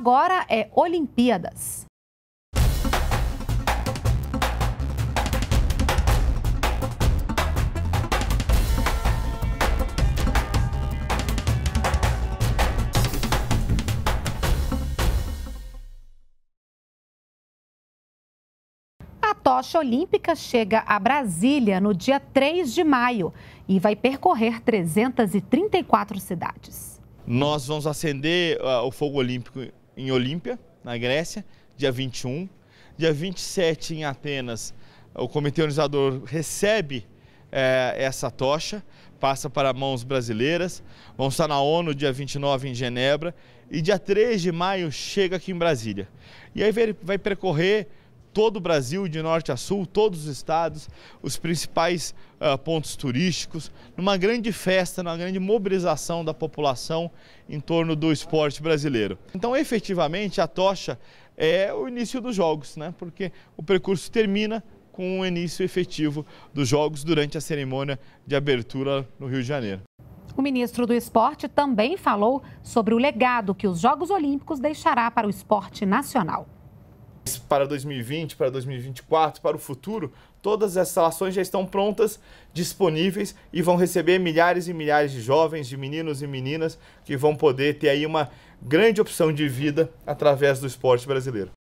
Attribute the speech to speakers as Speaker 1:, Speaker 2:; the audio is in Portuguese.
Speaker 1: Agora é Olimpíadas. A tocha olímpica chega a Brasília no dia 3 de maio e vai percorrer 334 cidades.
Speaker 2: Nós vamos acender uh, o fogo olímpico em Olímpia, na Grécia, dia 21. Dia 27, em Atenas, o comitê organizador recebe é, essa tocha, passa para mãos brasileiras. Vão estar na ONU dia 29 em Genebra e dia 3 de maio chega aqui em Brasília. E aí vai percorrer todo o Brasil, de norte a sul, todos os estados, os principais uh, pontos turísticos, numa grande festa, numa grande mobilização da população em torno do esporte brasileiro. Então, efetivamente, a tocha é o início dos jogos, né? porque o percurso termina com o início efetivo dos jogos durante a cerimônia de abertura no Rio de Janeiro.
Speaker 1: O ministro do Esporte também falou sobre o legado que os Jogos Olímpicos deixará para o esporte nacional
Speaker 2: para 2020, para 2024, para o futuro, todas essas instalações já estão prontas, disponíveis e vão receber milhares e milhares de jovens, de meninos e meninas que vão poder ter aí uma grande opção de vida através do esporte brasileiro.